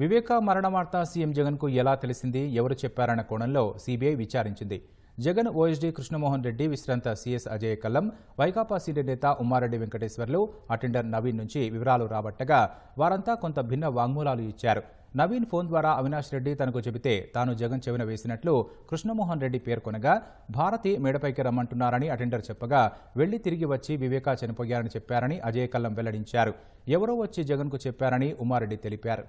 వివేక మరణ వార్త సీఎం జగన్కు ఎలా తెలిసింది ఎవరు చెప్పారన్న కోణంలో సీబీఐ విచారించింది జగన్ ఓఎస్డీ కృష్ణమోహన్ రెడ్డి విశ్రాంత సీఎస్ అజయ్ కల్లం వైకాపా సీనియర్ నేత ఉమ్మారెడ్డి వెంకటేశ్వర్లు అటెండర్ నవీన్ నుంచి వివరాలు రాబట్టగా వారంతా కొంత భిన్న వాంగ్మూలాలు ఇచ్చారు నవీన్ ఫోన్ ద్వారా అవినాష్ రెడ్డి తనకు చెబితే తాను జగన్ చెవిన వేసినట్లు కృష్ణమోహన్ రెడ్డి పేర్కొనగా భారతి మేడపైకి రమ్మంటున్నారని అటెండర్ చెప్పగా వెళ్లి తిరిగి వచ్చి వివేకా చనిపోయారని చెప్పారని అజయ్ కల్లం వెల్లడించారు ఎవరో వచ్చి జగన్కు చెప్పారని ఉమారెడ్డి తెలిపారు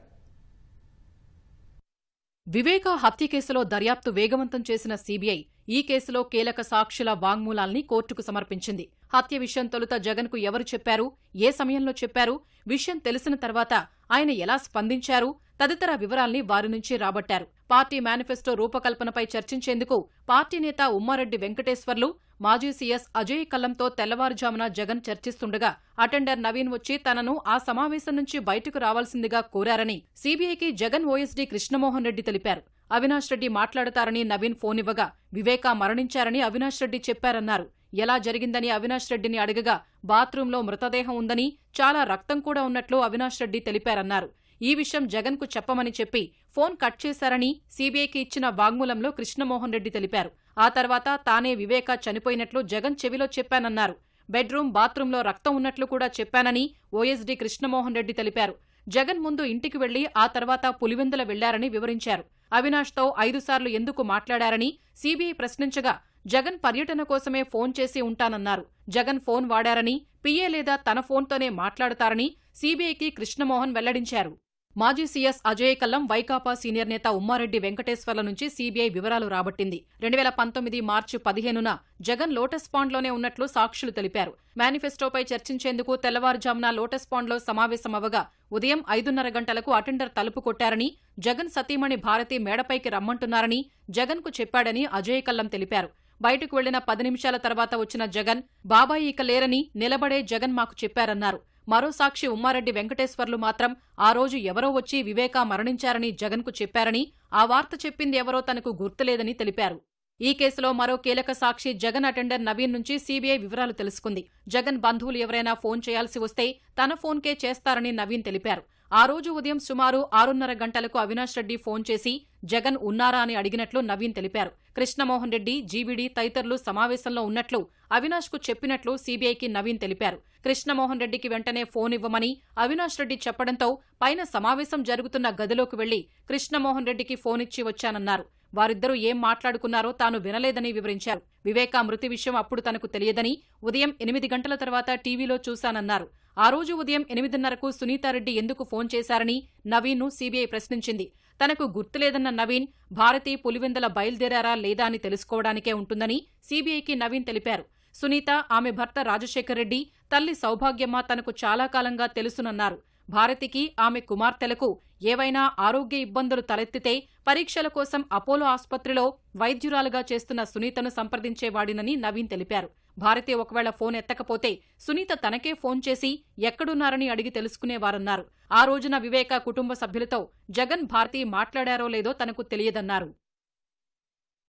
వివేక హత్య కేసులో దర్యాప్తు వేగవంతం చేసిన సీబీఐ ఈ కేసులో కీలక సాక్షుల వాంగ్మూలాల్ని కోర్టుకు సమర్పించింది హత్య విషయం తొలుత జగన్కు ఎవరు చెప్పారు ఏ సమయంలో చెప్పారు విషయం తెలిసిన తర్వాత ఆయన ఎలా స్పందించారు తదితర వివరాల్ని వారి నుంచి రాబట్టారు పార్టీ మేనిఫెస్టో రూపకల్పనపై చర్చించేందుకు పార్టీ నేత ఉమ్మారెడ్డి వెంకటేశ్వర్లు మాజీ సీఎస్ అజయ్ కల్లంతో తెల్లవారుజామున జగన్ చర్చిస్తుండగా అటెండర్ నవీన్ వచ్చి తనను ఆ సమావేశం నుంచి బయటకు రావాల్సిందిగా కోరారని సీబీఐకి జగన్ ఓఎస్డీ కృష్ణమోహన్ రెడ్డి తెలిపారు అవినాష్ రెడ్డి మాట్లాడతారని నవీన్ ఫోన్ ఇవ్వగా వివేకా మరణించారని అవినాష్ రెడ్డి చెప్పారన్నారు ఎలా జరిగిందని అవినాష్ రెడ్డిని అడగగా బాత్రూంలో మృతదేహం ఉందని చాలా రక్తం కూడా ఉన్నట్లు అవినాష్ రెడ్డి తెలిపారన్నారు ఈ విషయం జగన్ కు చెప్పమని చెప్పి ఫోన్ కట్ చేశారని సీబీఐకి ఇచ్చిన వాగ్మూలంలో కృష్ణమోహన్ రెడ్డి తెలిపారు ఆ తర్వాత తానే వివేక చనిపోయినట్లు జగన్ చెవిలో చెప్పానన్నారు బెడ్రూమ్ బాత్రూంలో రక్తం ఉన్నట్లు కూడా చెప్పానని ఓఎస్డీ కృష్ణమోహన్ రెడ్డి తెలిపారు జగన్ ముందు ఇంటికి వెళ్లి ఆ తర్వాత పులివెందుల వెళ్లారని వివరించారు అవినాష్తో ఐదుసార్లు ఎందుకు మాట్లాడారని సీబీఐ ప్రశ్నించగా జగన్ పర్యటన కోసమే ఫోన్ చేసి ఉంటానన్నారు జగన్ ఫోన్ వాడారని పిఏ లేదా తన ఫోన్తోనే మాట్లాడతారని సీబీఐకి కృష్ణమోహన్ వెల్లడించారు మాజీ సీఎస్ అజయ్ కల్లం వైకాపా సీనియర్ నేత ఉమ్మారెడ్డి వెంకటేశ్వర్ల నుంచి సీబీఐ వివరాలు రాబట్టింది రెండు వేల పంతొమ్మిది మార్చి పదిహేనున జగన్ లోటస్ పాండ్లోనే ఉన్నట్లు సాక్షులు తెలిపారు మేనిఫెస్టోపై చర్చించేందుకు తెల్లవారుజామున లోటస్ పాండ్లో సమావేశమవగా ఉదయం ఐదున్నర గంటలకు అటెండర్ తలుపు కొట్టారని జగన్ సతీమణి భారతి మేడపైకి రమ్మంటున్నారని జగన్కు చెప్పాడని అజయ్ కల్లం తెలిపారు బయటకు వెళ్లిన పది నిమిషాల తర్వాత వచ్చిన జగన్ బాబాయి ఇక లేరని నిలబడే జగన్ మాకు చెప్పారన్నారు మరో సాక్షి ఉమ్మారెడ్డి వెంకటేశ్వర్లు మాత్రం ఆ రోజు ఎవరో వచ్చి వివేకా మరణించారని జగన్కు చెప్పారని ఆ వార్త చెప్పింది ఎవరో తనకు గుర్తులేదని తెలిపారు ఈ కేసులో మరో కీలక సాక్షి జగన్ అటెండర్ నవీన్ నుంచి సీబీఐ వివరాలు తెలుసుకుంది జగన్ బంధువులు ఎవరైనా ఫోన్ చేయాల్సి వస్తే తన ఫోన్కే చేస్తారని నవీన్ తెలిపారు ఆ రోజు ఉదయం సుమారు ఆరున్నర గంటలకు అవినాష్ రెడ్డి ఫోన్ చేసి జగన్ ఉన్నారా అని అడిగినట్లు నవీన్ తెలిపారు కృష్ణమోహన్ రెడ్డి జీవీడీ తదితరులు సమావేశంలో ఉన్నట్లు అవినాష్ కు చెప్పినట్లు సీబీఐకి నవీన్ తెలిపారు కృష్ణమోహన్ రెడ్డికి వెంటనే ఫోన్ ఇవ్వమని అవినాష్ రెడ్డి చెప్పడంతో పైన సమావేశం జరుగుతున్న గదిలోకి వెళ్లి కృష్ణమోహన్ రెడ్డికి ఫోన్ ఇచ్చి వచ్చానన్నారు వారిద్దరూ ఏం మాట్లాడుకున్నారో తాను వినలేదని వివరించారు వివేక మృతి విషయం అప్పుడు తనకు తెలియదని ఉదయం ఎనిమిది గంటల తర్వాత టీవీలో చూశానన్నారు ఆ రోజు ఉదయం ఎనిమిదిన్నరకు సునీతారెడ్డి ఎందుకు ఫోన్ చేశారని నవీన్ను సీబీఐ ప్రశ్నించింది తనకు గుర్తులేదన్న నవీన్ భారతి పులివెందల బయలుదేరారా లేదా అని తెలుసుకోవడానికే ఉంటుందని సీబీఐకి నవీన్ తెలిపారు సునీత ఆమె భర్త రాజశేఖర్ రెడ్డి తల్లి సౌభాగ్యమ్మ తనకు చాలా కాలంగా తెలుసునన్నారు భారతికి ఆమె కుమార్తెలకు ఏవైనా ఆరోగ్య ఇబ్బందులు తలెత్తితే పరీక్షల కోసం అపోలో ఆసుపత్రిలో వైద్యురాలుగా చేస్తున్న సునీతను సంప్రదించేవాడినని నవీన్ తెలిపారు భారతి ఒకవేళ ఫోన్ ఎత్తకపోతే సునీత తనకే ఫోన్ చేసి ఎక్కడున్నారని అడిగి తెలుసుకునేవారన్నారు ఆ రోజున వివేక కుటుంబ సభ్యులతో జగన్ భారతి మాట్లాడారో లేదో తనకు తెలియదన్నారు